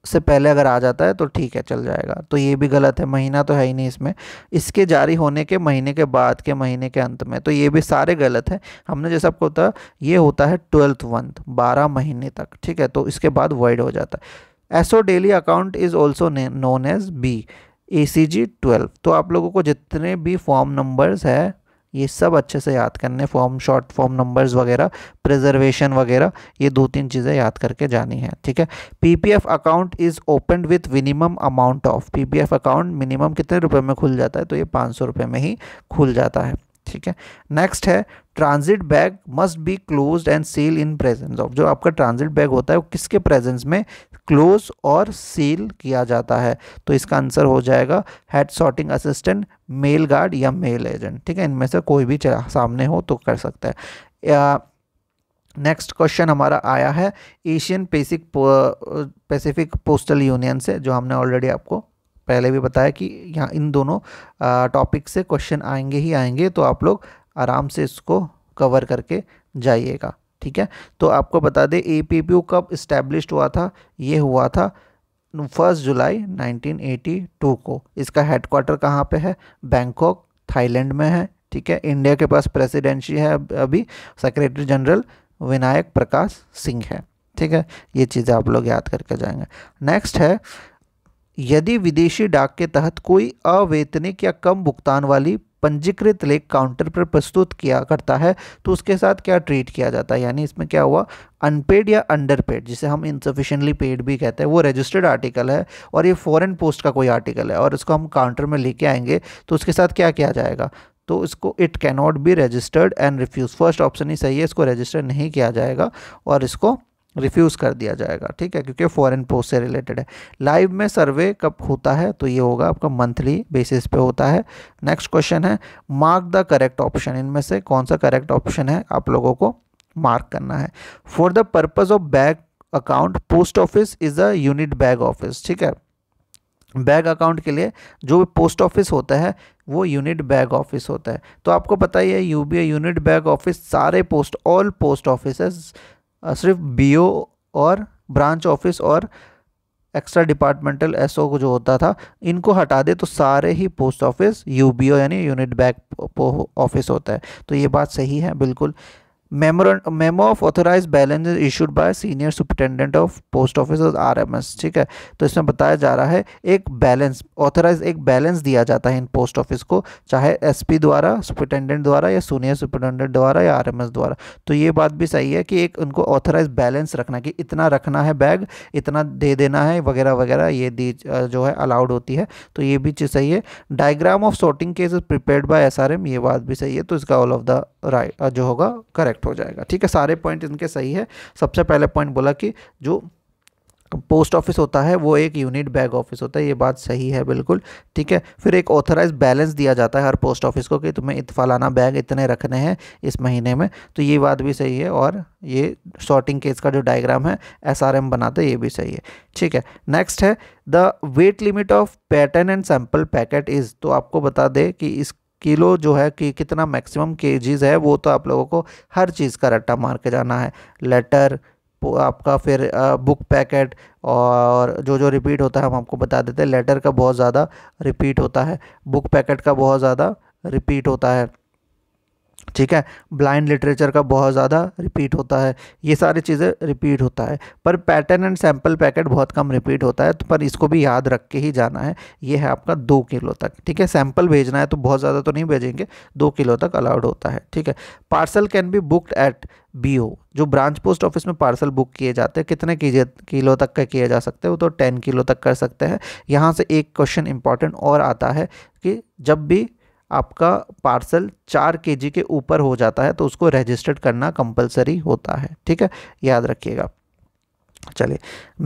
Speaker 1: से पहले अगर आ जाता है तो ठीक है चल जाएगा तो ये भी गलत है महीना तो है ही नहीं इसमें इसके जारी होने के महीने के बाद के महीने के अंत में तो ये भी सारे गलत है हमने जैसा आपको बताया ये होता है ट्वेल्थ मंथ बारह महीने तक ठीक है तो इसके बाद वॉइड हो जाता है SO daily account is also known as B A C G twelve तो आप लोगों को जितने भी फॉर्म नंबर्स है ये सब अच्छे से याद करने फॉर्म शॉर्ट फॉर्म नंबर्स वगैरह प्रिजर्वेशन वगैरह ये दो तीन चीज़ें याद करके जानी है ठीक है PPF account is open with minimum amount of PPF account minimum कितने रुपए में खुल जाता है तो ये पाँच सौ रुपये में ही खुल जाता है ठीक है नेक्स्ट है transit bag must be close and seal in presence of जो आपका ट्रांजिट बैग होता है वो किसके प्रेजेंस में क्लोज और सील किया जाता है तो इसका आंसर हो जाएगा head sorting assistant mail guard या मेल एजेंट ठीक है इनमें से कोई भी सामने हो तो कर सकता है या नेक्स्ट क्वेश्चन हमारा आया है Asian pacific pacific postal union से जो हमने ऑलरेडी आपको पहले भी बताया कि यहाँ इन दोनों टॉपिक से क्वेश्चन आएंगे ही आएंगे तो आप लोग आराम से इसको कवर करके जाइएगा ठीक है तो आपको बता दें ए कब इस्टेब्लिश हुआ था ये हुआ था फर्स्ट जुलाई 1982 को इसका हेडक्वार्टर कहाँ पे है बैंकॉक थाईलैंड में है ठीक है इंडिया के पास प्रेसिडेंसी है अभी सेक्रेटरी जनरल विनायक प्रकाश सिंह है ठीक है ये चीज़ें आप लोग याद करके जाएंगे नेक्स्ट है यदि विदेशी डाक के तहत कोई अवेतनिक या कम भुगतान वाली पंजीकृत लेख काउंटर पर प्रस्तुत किया करता है तो उसके साथ क्या ट्रीट किया जाता है यानी इसमें क्या हुआ अनपेड या अंडरपेड जिसे हम इनसफिशेंटली पेड भी कहते हैं वो रजिस्टर्ड आर्टिकल है और ये फॉरेन पोस्ट का कोई आर्टिकल है और इसको हम काउंटर में लेके आएंगे तो उसके साथ क्या किया जाएगा तो इसको it cannot be registered and refuse first option ही सही है इसको रजिस्टर नहीं किया जाएगा और इसको रिफ्यूज़ कर दिया जाएगा ठीक है क्योंकि फॉरेन पोस्ट से रिलेटेड है लाइव में सर्वे कब होता है तो ये होगा आपका मंथली बेसिस पे होता है नेक्स्ट क्वेश्चन है मार्क द करेक्ट ऑप्शन इनमें से कौन सा करेक्ट ऑप्शन है आप लोगों को मार्क करना है for the purpose of bag account post office is a unit bag office ठीक है बैग अकाउंट के लिए जो पोस्ट ऑफिस होता है वो यूनिट बैग ऑफिस होता है तो आपको पता ही है U B unit bag office सारे पोस्ट ऑल पोस्ट ऑफिस सिर्फ बीओ और ब्रांच ऑफिस और एक्स्ट्रा डिपार्टमेंटल एसओ को जो होता था इनको हटा दे तो सारे ही पोस्ट ऑफिस यूबीओ यानी यूनिट बैक ऑफिस होता है तो ये बात सही है बिल्कुल memo of authorise balance issued by senior superintendent of post office और एस ठीक है तो इसमें बताया जा रहा है एक बैलेंस ऑथोराइज एक बैलेंस दिया जाता है इन पोस्ट ऑफिस को चाहे एस पी द्वारा सुपरिटेंडेंट द्वारा या सीनियर सुपरिटेंडेंट द्वारा या आर एम एस द्वारा तो ये बात भी सही है कि एक उनको ऑथोराइज बैलेंस रखना कि इतना रखना है बैग इतना दे देना है वगैरह वगैरह ये दी जो है अलाउड होती है तो ये भी चीज़ सही है diagram of sorting case is prepare by S R M ये बात भी सही है तो इसका ऑल ऑफ द राइट जो होगा करेक्ट करेक्ट हो जाएगा ठीक है सारे पॉइंट इनके सही है सबसे पहले पॉइंट बोला कि जो पोस्ट ऑफिस होता है वो एक यूनिट बैग ऑफिस होता है ये बात सही है बिल्कुल ठीक है फिर एक ऑथराइज बैलेंस दिया जाता है हर पोस्ट ऑफिस को कि तुम्हें इतफालाना बैग इतने रखने हैं इस महीने में तो ये बात भी सही है और ये शॉर्टिंग केस का जो डायग्राम है एस आर एम बनाते ये भी सही है ठीक है नेक्स्ट है the weight limit of pattern and sample packet is तो आपको बता दें कि इस किलो जो है कि कितना मैक्सिमम केजीज है वो तो आप लोगों को हर चीज़ का रट्टा मार के जाना है लेटर आपका फिर बुक पैकेट और जो जो रिपीट होता है हम आपको बता देते हैं लेटर का बहुत ज़्यादा रिपीट होता है बुक पैकेट का बहुत ज़्यादा रिपीट होता है ठीक है ब्लाइंड लिटरेचर का बहुत ज़्यादा रिपीट होता है ये सारी चीज़ें रिपीट होता है पर पैटर्न एंड सैम्पल पैकेट बहुत कम रिपीट होता है तो पर इसको भी याद रख के ही जाना है ये है आपका दो किलो तक ठीक है सैम्पल भेजना है तो बहुत ज़्यादा तो नहीं भेजेंगे दो किलो तक अलाउड होता है ठीक है parcel can be booked at B O जो ब्रांच पोस्ट ऑफिस में पार्सल बुक किए जाते हैं कितने कीजिए किलो तक का किया जा सकते हैं वो तो टेन किलो तक कर सकते हैं यहाँ से एक क्वेश्चन इंपॉर्टेंट और आता है कि जब भी आपका पार्सल चार के के ऊपर हो जाता है तो उसको रजिस्टर्ड करना कंपलसरी होता है ठीक है याद रखिएगा चलिए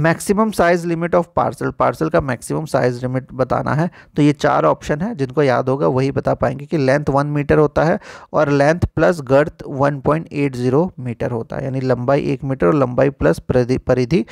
Speaker 1: maximum size limit of parcel parcel का मैक्सिमम साइज़ लिमिट बताना है तो ये चार ऑप्शन है जिनको याद होगा वही बता पाएंगे कि लेंथ वन मीटर होता है और लेंथ प्लस गर्थ 1.80 मीटर होता है यानी लंबाई एक मीटर और लंबाई प्लस परिधि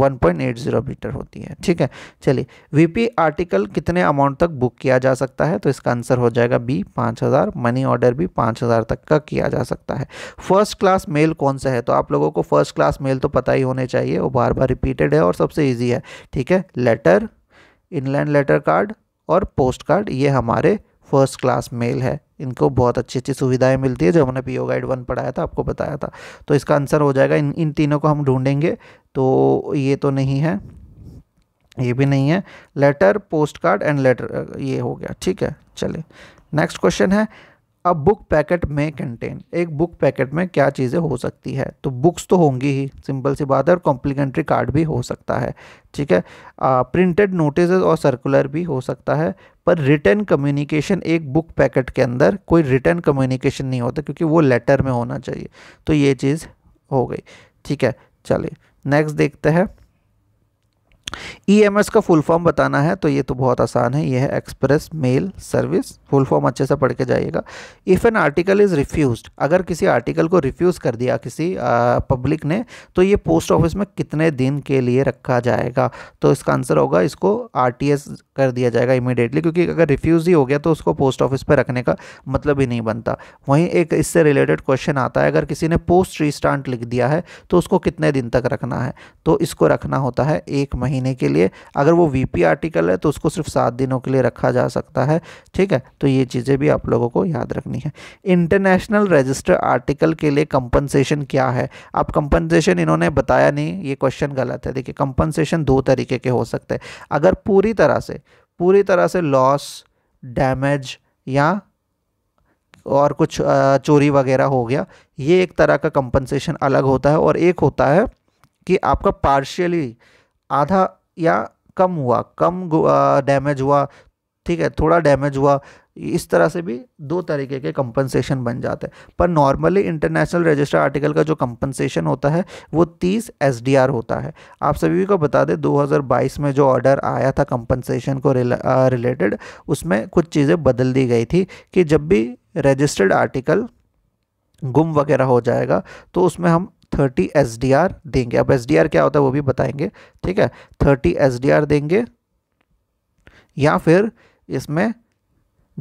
Speaker 1: 1.80 मीटर होती है ठीक है चलिए वीपी आर्टिकल कितने अमाउंट तक बुक किया जा सकता है तो इसका आंसर हो जाएगा बी पाँच हज़ार मनी ऑर्डर भी पाँच हज़ार तक का किया जा सकता है फर्स्ट क्लास मेल कौन सा है तो आप लोगों को फर्स्ट क्लास मेल तो पता ही होने चाहिए बार बार रिपीटेड है और सबसे ईजी है ठीक है लेटर इनलैंड लेटर कार्ड और पोस्ट कार्ड ये हमारे फर्स्ट क्लास मेल है इनको बहुत अच्छी अच्छी सुविधाएं मिलती है जो हमने पीओ गाइड वन पढ़ाया था आपको बताया था तो इसका आंसर हो जाएगा इन इन तीनों को हम ढूंढेंगे तो ये तो नहीं है ये भी नहीं है letter post card and letter ये हो गया ठीक है चलिए नेक्स्ट क्वेश्चन है अब बुक पैकेट में कंटेन एक बुक पैकेट में क्या चीज़ें हो सकती है तो बुक्स तो होंगी ही सिंपल सी बात है और कॉम्प्लीमेंट्री कार्ड भी हो सकता है ठीक है प्रिंटेड नोटिस और सर्कुलर भी हो सकता है पर रिटर्न कम्युनिकेशन एक बुक पैकेट के अंदर कोई रिटर्न कम्युनिकेशन नहीं होता क्योंकि वो लेटर में होना चाहिए तो ये चीज़ हो गई ठीक है चलिए नेक्स्ट देखते हैं ईएमएस e का फुल फॉर्म बताना है तो ये तो बहुत आसान है ये है express mail service full form अच्छे से पढ़ के जाइएगा if an article is refuse अगर किसी आर्टिकल को रिफ्यूज़ कर दिया किसी पब्लिक ने तो ये पोस्ट ऑफिस में कितने दिन के लिए रखा जाएगा तो इसका आंसर होगा इसको आर कर दिया जाएगा इमिडिएटली क्योंकि अगर रिफ्यूज़ ही हो गया तो उसको पोस्ट ऑफिस पर रखने का मतलब ही नहीं बनता वहीं एक इससे रिलेटेड क्वेश्चन आता है अगर किसी ने पोस्ट रिस्टांट लिख दिया है तो उसको कितने दिन तक रखना है तो इसको रखना होता है एक महीने महीने के लिए अगर वो वीपी आर्टिकल है तो उसको सिर्फ सात दिनों के लिए रखा जा सकता है ठीक है तो ये चीज़ें भी आप लोगों को याद रखनी है इंटरनेशनल रजिस्टर आर्टिकल के लिए कंपनसेशन क्या है आप कंपनसेशन इन्होंने बताया नहीं ये क्वेश्चन गलत है देखिए कंपनसेशन दो तरीके के हो सकते हैं अगर पूरी तरह से पूरी तरह से लॉस डैमेज या और कुछ चोरी वगैरह हो गया ये एक तरह का कंपनसेशन अलग होता है और एक होता है कि आपका पार्शियली आधा या कम हुआ कम डैमेज हुआ ठीक है थोड़ा डैमेज हुआ इस तरह से भी दो तरीके के कंपनसेशन बन जाते हैं पर नॉर्मली इंटरनेशनल रजिस्टर आर्टिकल का जो कंपनसेशन होता है वो 30 एस होता है आप सभी को बता दें 2022 में जो ऑर्डर आया था कंपनसेशन को रिलेटेड उसमें कुछ चीज़ें बदल दी गई थी कि जब भी रजिस्टर्ड आर्टिकल गुम वगैरह हो जाएगा तो उसमें हम थर्टी एस डी आर देंगे अब एस डी आर क्या होता है वो भी बताएंगे ठीक है थर्टी एस डी आर देंगे या फिर इसमें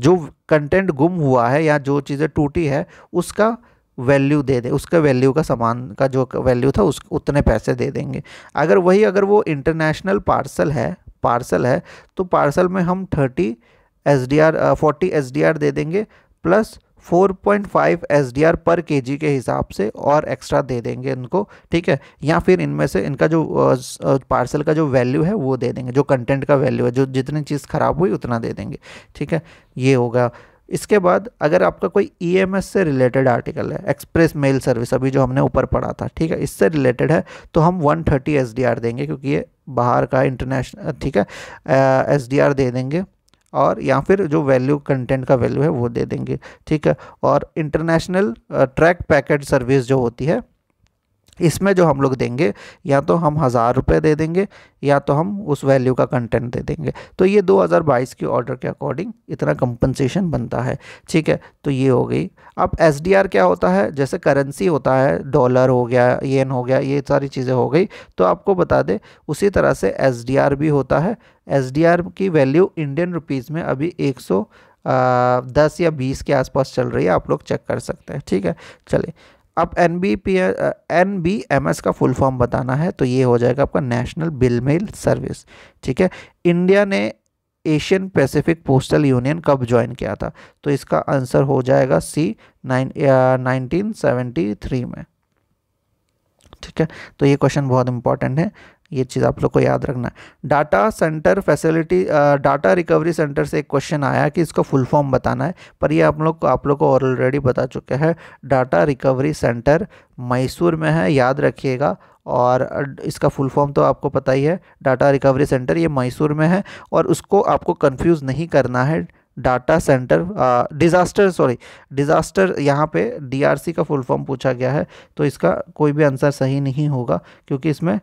Speaker 1: जो कंटेंट गुम हुआ है या जो चीज़ें टूटी है उसका वैल्यू दे दें उसका वैल्यू का सामान का जो वैल्यू था उस उतने पैसे दे देंगे अगर वही अगर वो इंटरनेशनल पार्सल है पार्सल है तो पार्सल में हम thirty S D R forty S D R दे देंगे प्लस 4.5 एस डी आर पर के जी के हिसाब से और एक्स्ट्रा दे देंगे इनको ठीक है या फिर इनमें से इनका जो पार्सल का जो वैल्यू है वो दे देंगे जो कंटेंट का वैल्यू है जो जितनी चीज़ ख़राब हुई उतना दे देंगे ठीक है ये होगा इसके बाद अगर आपका कोई ई से रिलेटेड आर्टिकल है एक्सप्रेस मेल सर्विस अभी जो हमने ऊपर पढ़ा था ठीक है इससे रिलेटेड है तो हम 130 एसडीआर देंगे क्योंकि ये बाहर का इंटरनेशनल ठीक है एसडीआर दे देंगे और या फिर जो वैल्यू कंटेंट का वैल्यू है वो दे देंगे ठीक है और इंटरनेशनल ट्रैक पैकेट सर्विस जो होती है इसमें जो हम लोग देंगे या तो हम हज़ार रुपये दे देंगे या तो हम उस वैल्यू का कंटेंट दे देंगे तो ये 2022 की ऑर्डर के अकॉर्डिंग इतना कंपनसेशन बनता है ठीक है तो ये हो गई अब एस क्या होता है जैसे करेंसी होता है डॉलर हो गया येन हो गया ये सारी चीज़ें हो गई तो आपको बता दें उसी तरह से एस भी होता है एस की वैल्यू इंडियन रुपीज़ में अभी एक दस या बीस के आसपास चल रही है आप लोग चेक कर सकते हैं ठीक है चलिए अब N B P N B M S का फुल फॉर्म बताना है तो ये हो जाएगा आपका नेशनल बिल मेल सर्विस ठीक है इंडिया ने एशियन पैसिफिक पोस्टल यूनियन कब ज्वाइन किया था तो इसका आंसर हो जाएगा C nine nineteen seventy three में ठीक है तो ये क्वेश्चन बहुत इंपॉर्टेंट है ये चीज़ आप लोग को याद रखना है data centre facility data recovery centre से एक क्वेश्चन आया कि इसका फुल फॉर्म बताना है पर ये आप लोग आप लोग को ऑलरेडी बता चुके हैं डाटा रिकवरी सेंटर मैसूर में है याद रखिएगा और इसका फुल फॉर्म तो आपको पता ही है डाटा रिकवरी सेंटर ये मैसूर में है और उसको आपको कन्फ्यूज़ नहीं करना है data centre disaster sorry disaster यहाँ पे डीआरसी का फुल फॉर्म पूछा गया है तो इसका कोई भी आंसर सही नहीं होगा क्योंकि इसमें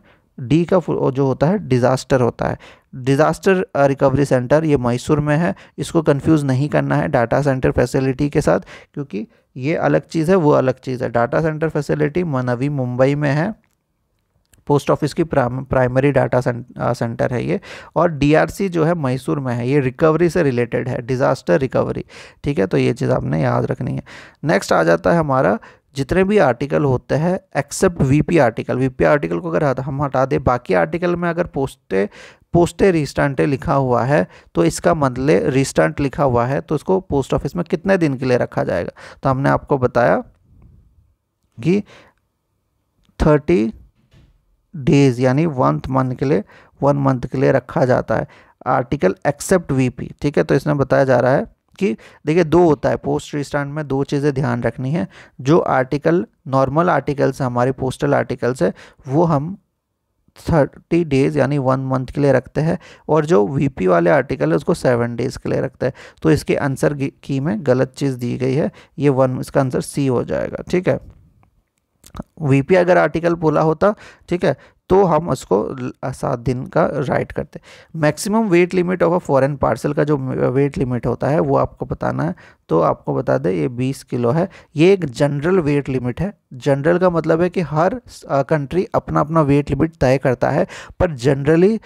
Speaker 1: डी का जो होता है डिज़ास्टर होता है डिज़ास्टर रिकवरी सेंटर ये मैसूर में है इसको कंफ्यूज नहीं करना है डाटा सेंटर फैसिलिटी के साथ क्योंकि ये अलग चीज़ है वो अलग चीज़ है डाटा सेंटर फैसिलिटी मनवी मुंबई में है पोस्ट ऑफिस की प्राइमरी डाटा सेंटर है ये और डीआरसी जो है मैसूर में है ये रिकवरी से रिलेटेड है डिज़ास्टर रिकवरी ठीक है तो ये चीज़ आपने याद रखनी है नेक्स्ट आ जाता है हमारा जितने भी आर्टिकल होते हैं except VP article VP article को अगर हम हटा दें बाकी आर्टिकल में अगर पोस्टे पोस्टे रिस्टांटे लिखा हुआ है तो इसका मंथले रिस्टांट लिखा हुआ है तो इसको पोस्ट ऑफिस में कितने दिन के लिए रखा जाएगा तो हमने आपको बताया कि थर्टी डेज यानी वन मंथ के लिए वन मंथ के लिए रखा जाता है आर्टिकल एक्सेप्ट वीपी ठीक है तो इसमें बताया जा रहा है कि देखिए दो होता है पोस्ट रिस्टांट में दो चीज़ें ध्यान रखनी है जो आर्टिकल नॉर्मल आर्टिकल्स हमारे पोस्टल आर्टिकल्स है वो हम थर्टी डेज़ यानी वन मंथ के लिए रखते हैं और जो वीपी वाले आर्टिकल है उसको सेवन डेज़ के लिए रखते हैं तो इसके आंसर की में गलत चीज़ दी गई है ये वन इसका आंसर सी हो जाएगा ठीक है वीपी अगर आर्टिकल बोला होता ठीक है तो हम उसको सात दिन का राइट करते maximum weight limit of a foreign parcel का जो वेट लिमिट होता है वो आपको बताना है तो आपको बता दें ये 20 किलो है ये एक जनरल वेट लिमिट है जनरल का मतलब है कि हर कंट्री अपना अपना वेट लिमिट तय करता है पर जनरली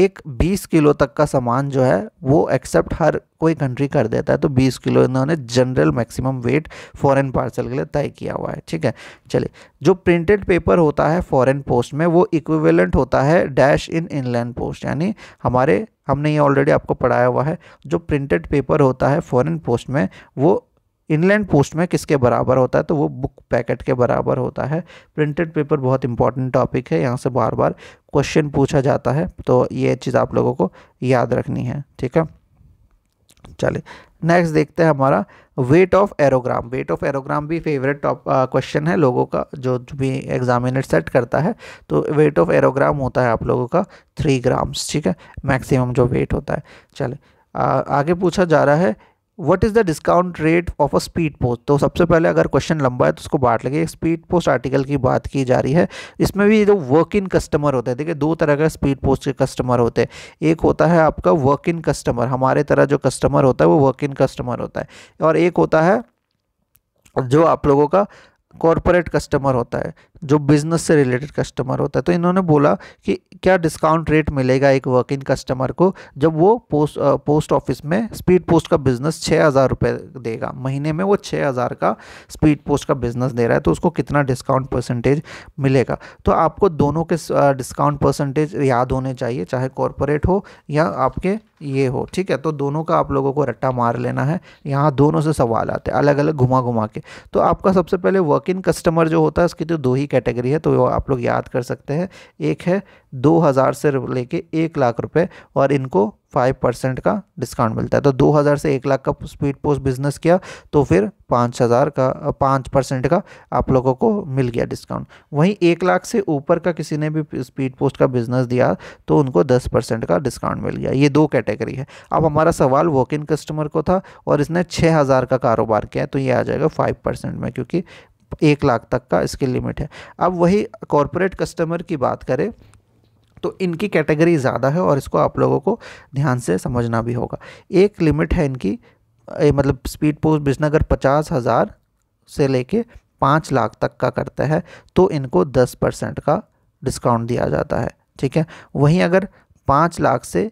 Speaker 1: एक 20 किलो तक का सामान जो है वो एक्सेप्ट हर कोई कंट्री कर देता है तो 20 किलो इन्होंने general maximum weight foreign parcel के लिए तय किया हुआ है ठीक है चलिए जो प्रिंटेड पेपर होता है फॉरेन पोस्ट में वो इक्विवेलेंट होता है डैश इन इनलैंड पोस्ट यानी हमारे हमने ये ऑलरेडी आपको पढ़ाया हुआ है जो प्रिंटेड पेपर होता है फॉरेन पोस्ट में वो इनलैंड पोस्ट में किसके बराबर होता है तो वो बुक पैकेट के बराबर होता है प्रिंटेड पेपर बहुत इंपॉर्टेंट टॉपिक है यहाँ से बार बार क्वेश्चन पूछा जाता है तो ये चीज़ आप लोगों को याद रखनी है ठीक है चलिए नेक्स्ट देखते हैं हमारा weight of aerogram weight of aerogram भी फेवरेट टॉप क्वेश्चन है लोगों का जो भी एग्जामिनर सेट करता है तो वेट ऑफ एरोग्राम होता है आप लोगों का थ्री ग्राम्स ठीक है मैक्सिमम जो वेट होता है चले आ, आगे पूछा जा रहा है what is the discount rate of a speed post तो सबसे पहले अगर क्वेश्चन लंबा है तो उसको बांट लगे स्पीड पोस्ट आर्टिकल की बात की जा रही है इसमें भी जो वर्क इन कस्टमर होते हैं देखिए दो तरह का स्पीड पोस्ट के कस्टमर होते हैं एक होता है आपका वर्क इन कस्टमर हमारे तरह जो कस्टमर होता है वो वर्क इन कस्टमर होता है और एक होता है जो आप लोगों का कॉरपोरेट कस्टमर होता है जो बिज़नेस से रिलेटेड कस्टमर होता है तो इन्होंने बोला कि क्या डिस्काउंट रेट मिलेगा एक वर्किंग कस्टमर को जब वो पोस्ट पोस्ट ऑफिस में स्पीड पोस्ट का बिज़नेस छः हज़ार रुपये देगा महीने में वो छः हज़ार का स्पीड पोस्ट का बिज़नेस दे रहा है तो उसको कितना डिस्काउंट परसेंटेज मिलेगा तो आपको दोनों के डिस्काउंट परसेंटेज याद होने चाहिए चाहे कॉरपोरेट हो या आपके ये हो ठीक है तो दोनों का आप लोगों को रट्टा मार लेना है यहाँ दोनों से सवाल आते हैं अलग अलग घुमा घुमा के तो आपका सबसे पहले वर्क इन कस्टमर जो होता है उसकी तो दो ही कैटेगरी है तो आप लोग याद कर सकते हैं एक है दो हज़ार से लेके एक लाख रुपए और इनको फाइव परसेंट का डिस्काउंट मिलता है तो दो हज़ार से एक लाख का स्पीड पोस्ट बिजनेस किया तो फिर पाँच हज़ार का पाँच परसेंट का आप लोगों को मिल गया डिस्काउंट वहीं एक लाख से ऊपर का किसी ने भी स्पीड पोस्ट का बिजनेस दिया तो उनको दस परसेंट का डिस्काउंट मिल गया ये दो कैटेगरी है अब हमारा सवाल वॉक इन कस्टमर को था और इसने छः हज़ार का कारोबार किया तो ये आ जाएगा फाइव परसेंट में क्योंकि एक लाख तक का इसकी लिमिट है अब वही कॉरपोरेट कस्टमर की बात करें तो इनकी कैटेगरी ज़्यादा है और इसको आप लोगों को ध्यान से समझना भी होगा एक लिमिट है इनकी ए, मतलब स्पीड पोस्ट बिजनेस अगर पचास हज़ार से लेके पाँच लाख तक का करता है तो इनको दस परसेंट का डिस्काउंट दिया जाता है ठीक है वहीं अगर पाँच लाख से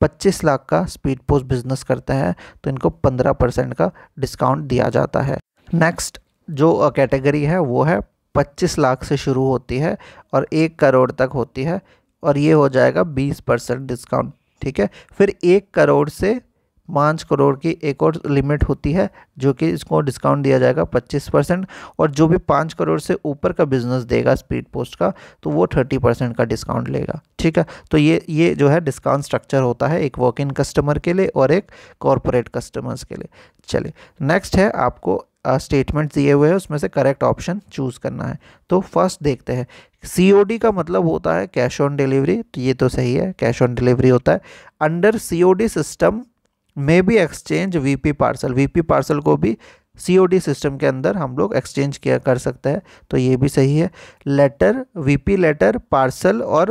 Speaker 1: पच्चीस लाख का स्पीड पोस्ट बिजनेस करते हैं तो इनको पंद्रह परसेंट का डिस्काउंट दिया जाता है नेक्स्ट जो कैटेगरी है वो है पच्चीस लाख से शुरू होती है और एक करोड़ तक होती है और ये हो जाएगा बीस परसेंट डिस्काउंट ठीक है फिर एक करोड़ से पाँच करोड़ की एक और लिमिट होती है जो कि इसको डिस्काउंट दिया जाएगा पच्चीस परसेंट और जो भी पाँच करोड़ से ऊपर का बिजनेस देगा स्पीड पोस्ट का तो वो थर्टी परसेंट का डिस्काउंट लेगा ठीक है तो ये ये जो है डिस्काउंट स्ट्रक्चर होता है एक वॉक इन कस्टमर के लिए और एक कॉरपोरेट कस्टमर्स के लिए चलिए नेक्स्ट है आपको स्टेटमेंट दिए हुए हैं उसमें से करेक्ट ऑप्शन चूज़ करना है तो फर्स्ट देखते हैं सी का मतलब होता है कैश ऑन डिलीवरी तो ये तो सही है कैश ऑन डिलीवरी होता है अंडर सी सिस्टम में भी exchange VP parcel VP parcel को भी सी सिस्टम के अंदर हम लोग एक्सचेंज किया कर सकते हैं तो ये भी सही है लेटर वीपी लेटर पार्सल और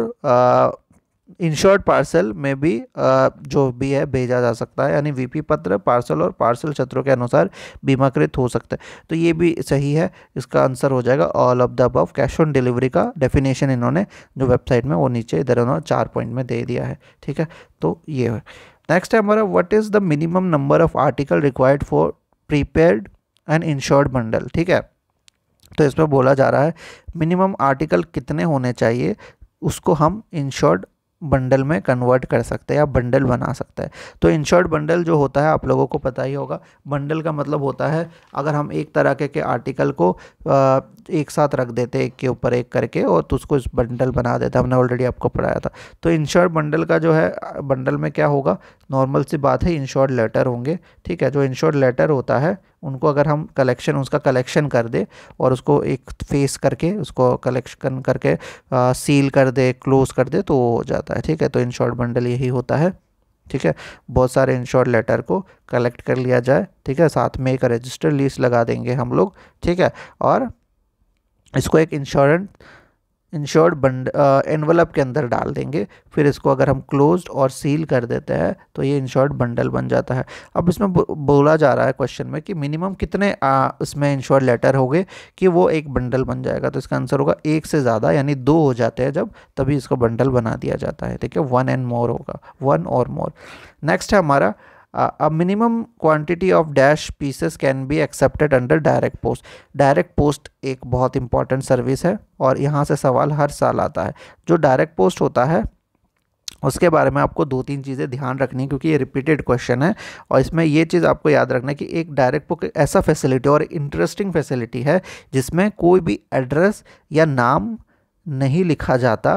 Speaker 1: इंश्योर्ड पार्सल में भी जो भी है भेजा जा सकता है यानी वीपी पत्र पार्सल और पार्सल क्षेत्रों के अनुसार बीमाकृत हो सकता है तो ये भी सही है इसका आंसर हो जाएगा all of the above cash on delivery का डेफिनेशन इन्होंने जो वेबसाइट में वो नीचे इधर उन्होंने चार पॉइंट में दे दिया है ठीक है तो ये है नेक्स्ट है हमारा what is the minimum number of article required for prepaid and insured bundle ठीक है तो इस पर बोला जा रहा है मिनिमम आर्टिकल कितने होने चाहिए उसको हम इंश्योर्ड बंडल में कन्वर्ट कर सकते हैं या बंडल बना सकते हैं तो शॉर्ट बंडल जो होता है आप लोगों को पता ही होगा बंडल का मतलब होता है अगर हम एक तरह के, के आर्टिकल को एक साथ रख देते एक के ऊपर एक करके और तो उसको इस बंडल बना देते हमने ऑलरेडी आपको पढ़ाया था तो शॉर्ट बंडल का जो है बंडल में क्या होगा नॉर्मल सी बात है शॉर्ट लेटर होंगे ठीक है जो शॉर्ट लेटर होता है उनको अगर हम कलेक्शन उसका कलेक्शन कर दे और उसको एक फेस करके उसको कलेक्शन करके आ, सील कर दे क्लोज कर दे तो वो हो जाता है ठीक है तो शॉर्ट बंडल यही होता है ठीक है बहुत सारे शॉर्ट लेटर को कलेक्ट कर लिया जाए ठीक है साथ में एक रजिस्टर लिस्ट लगा देंगे हम लोग ठीक है और इसको एक इंश्योरेंस इंश्योर्ड बंड एनवलप के अंदर डाल देंगे फिर इसको अगर हम क्लोज और सील कर देते हैं तो ये इंश्योर्ड बंडल बन जाता है अब इसमें बोला जा रहा है क्वेश्चन में कि मिनिमम कितने आ, इसमें इंश्योर्ड लेटर होंगे कि वो एक बंडल बन जाएगा तो इसका आंसर होगा एक से ज़्यादा यानी दो हो जाते हैं जब तभी इसको बंडल बना दिया जाता है ठीक है वन एंड मोर होगा वन और मोर नेक्स्ट है हमारा uh, a minimum quantity of dash pieces can be accepted under direct post direct post एक बहुत इंपॉर्टेंट सर्विस है और यहाँ से सवाल हर साल आता है जो direct post होता है उसके बारे में आपको दो तीन चीज़ें ध्यान रखनी है क्योंकि ये रिपीटेड क्वेश्चन है और इसमें ये चीज़ आपको याद रखना है कि एक डायरेक्ट बुक ऐसा फैसिलिटी और इंटरेस्टिंग फैसिलिटी है जिसमें कोई भी एड्रेस या नाम नहीं लिखा जाता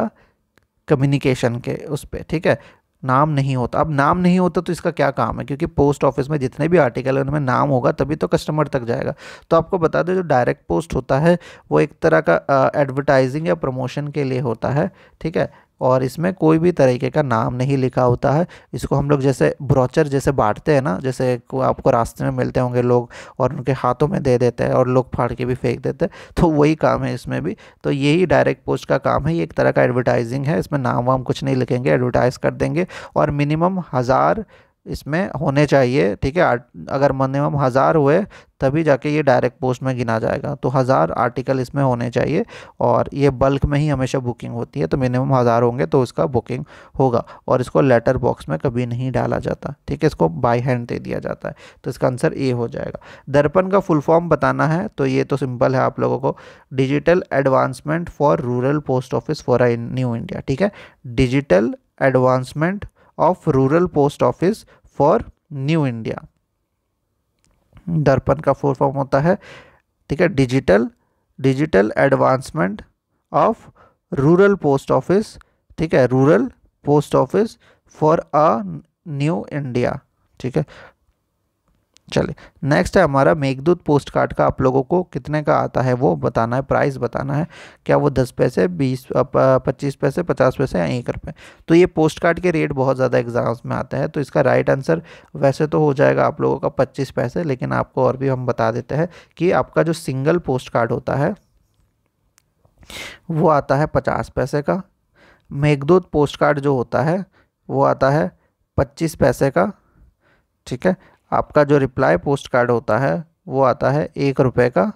Speaker 1: कम्युनिकेशन के उस पर ठीक है नाम नहीं होता अब नाम नहीं होता तो इसका क्या काम है क्योंकि पोस्ट ऑफिस में जितने भी आर्टिकल हैं उनमें नाम होगा तभी तो कस्टमर तक जाएगा तो आपको बता दें जो डायरेक्ट पोस्ट होता है वो एक तरह का एडवर्टाइजिंग या प्रमोशन के लिए होता है ठीक है और इसमें कोई भी तरीके का नाम नहीं लिखा होता है इसको हम लोग जैसे ब्रोचर जैसे बांटते हैं ना जैसे आपको रास्ते में मिलते होंगे लोग और उनके हाथों में दे देते हैं और लोग फाड़ के भी फेंक देते हैं तो वही काम है इसमें भी तो यही डायरेक्ट पोस्ट का काम है ये एक तरह का एडवर्टाइजिंग है इसमें नाम वाम कुछ नहीं लिखेंगे एडवर्टाइज़ कर देंगे और मिनिमम हज़ार इसमें होने चाहिए ठीक है अगर मिनिमम हज़ार हुए तभी जाके ये डायरेक्ट पोस्ट में गिना जाएगा तो हज़ार आर्टिकल इसमें होने चाहिए और ये बल्क में ही हमेशा बुकिंग होती है तो मिनिमम हज़ार होंगे तो उसका बुकिंग होगा और इसको लेटर बॉक्स में कभी नहीं डाला जाता ठीक है इसको बाय हैंड दे दिया जाता है तो इसका आंसर ए हो जाएगा दर्पण का फुल फॉर्म बताना है तो ये तो सिंपल है आप लोगों को digital advancement for rural post office for new India ठीक है digital advancement of rural post office for new India Darpan का फुल फॉर्म होता है ठीक है digital digital advancement of rural post office ठीक है rural post office for a new India ठीक है चले नेक्स्ट है हमारा मेघदूत पोस्ट कार्ड का आप लोगों को कितने का आता है वो बताना है प्राइस बताना है क्या वो दस पैसे बीस पच्चीस पैसे पचास पैसे या एक रुपये तो ये पोस्ट कार्ड के रेट बहुत ज़्यादा एग्ज़ाम्स में आते हैं तो इसका राइट आंसर वैसे तो हो जाएगा आप लोगों का पच्चीस पैसे लेकिन आपको और भी हम बता देते हैं कि आपका जो सिंगल पोस्ट कार्ड होता है वो आता है पचास पैसे का मेघदूत पोस्ट कार्ड जो होता है वो आता है पच्चीस पैसे का ठीक है आपका जो रिप्लाई पोस्ट कार्ड होता है वो आता है एक रुपये का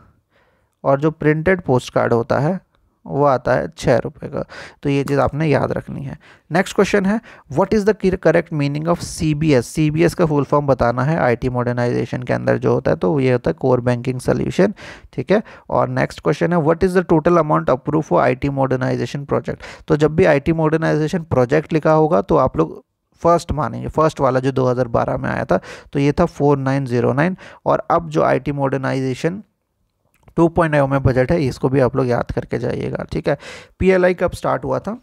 Speaker 1: और जो प्रिंटेड पोस्ट कार्ड होता है वो आता है छः रुपये का तो ये चीज़ आपने याद रखनी है नेक्स्ट क्वेश्चन है what is the correct meaning of C B S C B S का फुल फॉर्म बताना है आईटी मॉडर्नाइजेशन के अंदर जो होता है तो ये होता है कोर बैंकिंग सोल्यूशन ठीक है और नेक्स्ट क्वेश्चन है what is the total amount approve for I T modernisation project तो जब भी आई टी मॉडर्नाइजेशन प्रोजेक्ट लिखा होगा तो आप लोग फर्स्ट मानेंगे फर्स्ट वाला जो 2012 में आया था तो ये था 4909 और अब जो आईटी मॉडर्नाइजेशन टू पॉइंट में बजट है इसको भी आप लोग याद करके जाइएगा ठीक है पीएलआई कब स्टार्ट हुआ था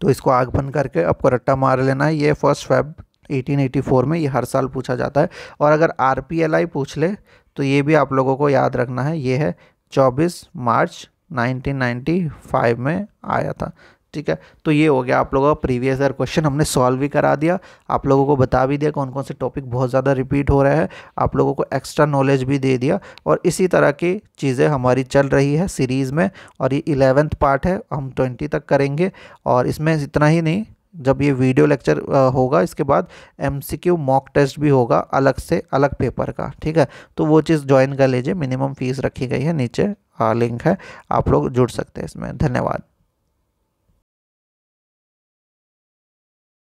Speaker 1: तो इसको आग बंद करके आपको रट्टा मार लेना है ये फर्स्ट फेब 1884 में ये हर साल पूछा जाता है और अगर आर पूछ ले तो ये भी आप लोगों को याद रखना है ये है चौबीस मार्च 1995 में आया था ठीक है तो ये हो गया आप लोगों का प्रीवियस ईयर क्वेश्चन हमने सॉल्व भी करा दिया आप लोगों को बता भी दिया कौन कौन से टॉपिक बहुत ज़्यादा रिपीट हो रहे हैं आप लोगों को एक्स्ट्रा नॉलेज भी दे दिया और इसी तरह की चीज़ें हमारी चल रही है सीरीज़ में और ये इलेवेंथ पार्ट है हम ट्वेंटी तक करेंगे और इसमें इतना ही नहीं जब ये वीडियो लेक्चर होगा इसके बाद एम मॉक टेस्ट भी होगा अलग से अलग पेपर का ठीक है तो वो चीज़ ज्वाइन कर लीजिए मिनिमम फीस रखी गई है नीचे लिंक है आप लोग जुड़ सकते हैं इसमें धन्यवाद